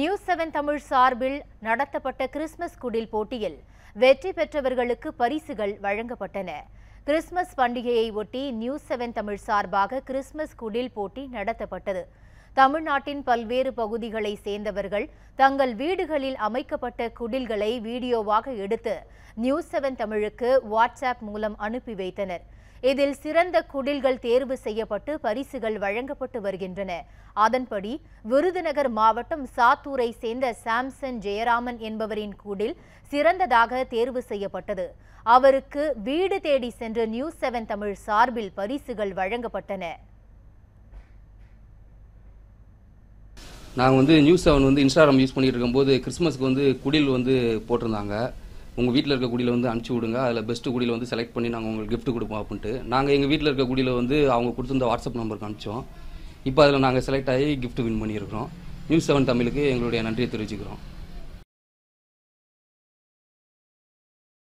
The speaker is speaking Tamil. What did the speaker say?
நியூ செவன் தமிழ் சார்பில் நடத்தப்பட்ட கிறிஸ்துமஸ் குடில் போட்டியில் வெற்றி பெற்றவர்களுக்கு பரிசுகள் வழங்கப்பட்டன கிறிஸ்துமஸ் பண்டிகையை ஒட்டி நியூ செவன் தமிழ் சார்பாக கிறிஸ்துமஸ் குடில் போட்டி நடத்தப்பட்டது தமிழ்நாட்டின் பல்வேறு பகுதிகளை சேர்ந்தவர்கள் தங்கள் வீடுகளில் அமைக்கப்பட்ட குடில்களை வீடியோவாக எடுத்து நியூ செவன் தமிழுக்கு வாட்ஸ்அப் மூலம் அனுப்பி வைத்தனர் இதில் சிறந்த குடில்கள் தேர்வு செய்யப்பட்டு பரிசுகள் வழங்கப்பட்டு வருகின்றன அதன்படி விருதுநகர் மாவட்டம் சாத்தூரை சேர்ந்த சாம்சன் ஜெயராமன் என்பவரின் குடில் சிறந்ததாக தேர்வு செய்யப்பட்டது அவருக்கு வீடு தேடி சென்ற என்று நியூஸ் செவன் தமிழ் சார்பில் பரிசுகள் வழங்கப்பட்டன நாங்கள் வந்து நியூஸ் செவன் வந்து இன்ஸ்டாகிராம் யூஸ் பண்ணிட்டு இருக்கும்போது கிறிஸ்மஸ்க்கு வந்து குடில் வந்து போட்டிருந்தாங்க உங்கள் வீட்டில் இருக்க குடியில் வந்து அனுப்பிச்சி விடுங்க அதில் பெஸ்ட்டு குடியில் வந்து செலக்ட் பண்ணி நாங்கள் உங்களுக்கு கிஃப்ட் கொடுப்போம் அப்படின்ட்டு நாங்கள் எங்கள் வீட்டில் இருக்க குடியில் வந்து அவங்க கொடுத்துருந்த வாட்ஸ்அப் நம்பருக்கு அனுப்பிச்சோம் இப்போ அதில் நாங்கள் செலக்ட் ஆகி கிஃப்ட் வின் பண்ணியிருக்கிறோம் நியூஸ் செவன் தமிழுக்கு எங்களுடைய நன்றியை தெரிவிச்சுக்கிறோம்